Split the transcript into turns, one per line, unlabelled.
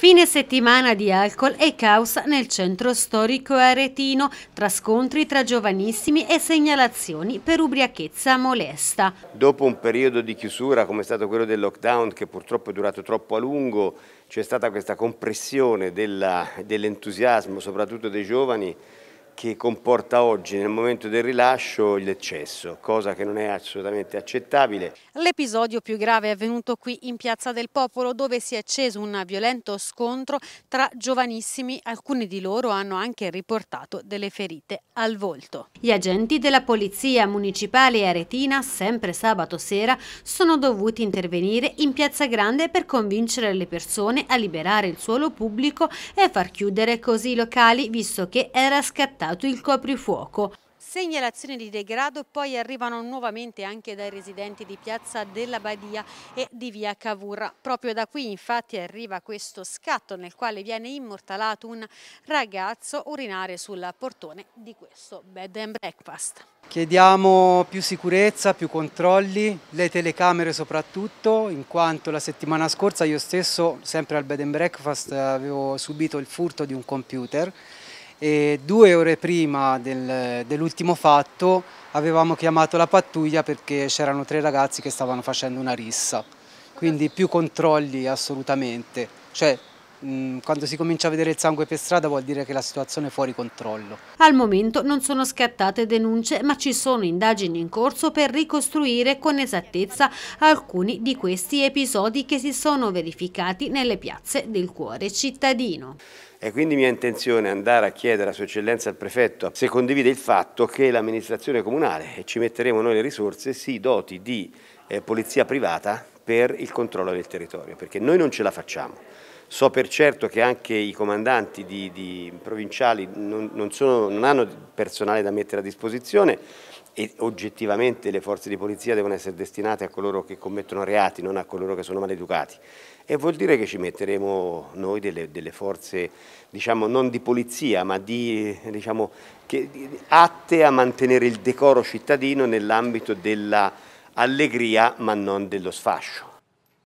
Fine settimana di alcol e caos nel centro storico aretino, tra scontri tra giovanissimi e segnalazioni per ubriachezza molesta.
Dopo un periodo di chiusura come è stato quello del lockdown che purtroppo è durato troppo a lungo, c'è stata questa compressione dell'entusiasmo dell soprattutto dei giovani che comporta oggi nel momento del rilascio l'eccesso, cosa che non è assolutamente accettabile.
L'episodio più grave è avvenuto qui in Piazza del Popolo dove si è acceso un violento scontro tra giovanissimi, alcuni di loro hanno anche riportato delle ferite al volto. Gli agenti della Polizia Municipale Aretina, sempre sabato sera, sono dovuti intervenire in Piazza Grande per convincere le persone a liberare il suolo pubblico e far chiudere così i locali visto che era scattato scattato il coprifuoco. Segnalazioni di degrado poi arrivano nuovamente anche dai residenti di Piazza della Badia e di Via Cavour. Proprio da qui infatti arriva questo scatto nel quale viene immortalato un ragazzo urinare sul portone di questo bed and breakfast.
Chiediamo più sicurezza, più controlli, le telecamere soprattutto, in quanto la settimana scorsa io stesso, sempre al bed and breakfast, avevo subito il furto di un computer e due ore prima del, dell'ultimo fatto avevamo chiamato la pattuglia perché c'erano tre ragazzi che stavano facendo una rissa, quindi più controlli assolutamente, cioè Mm, quando si comincia a vedere il sangue per strada vuol dire che la situazione è fuori controllo.
Al momento non sono scattate denunce ma ci sono indagini in corso per ricostruire con esattezza alcuni di questi episodi che si sono verificati nelle piazze del cuore cittadino.
È quindi mia intenzione andare a chiedere a Sua Eccellenza il Prefetto se condivide il fatto che l'amministrazione comunale, e ci metteremo noi le risorse, si doti di eh, polizia privata per il controllo del territorio, perché noi non ce la facciamo. So per certo che anche i comandanti di, di provinciali non, non, sono, non hanno personale da mettere a disposizione e oggettivamente le forze di polizia devono essere destinate a coloro che commettono reati, non a coloro che sono maleducati. E vuol dire che ci metteremo noi delle, delle forze, diciamo, non di polizia, ma di, diciamo, che, atte a mantenere il decoro cittadino nell'ambito dell'allegria, ma non dello sfascio.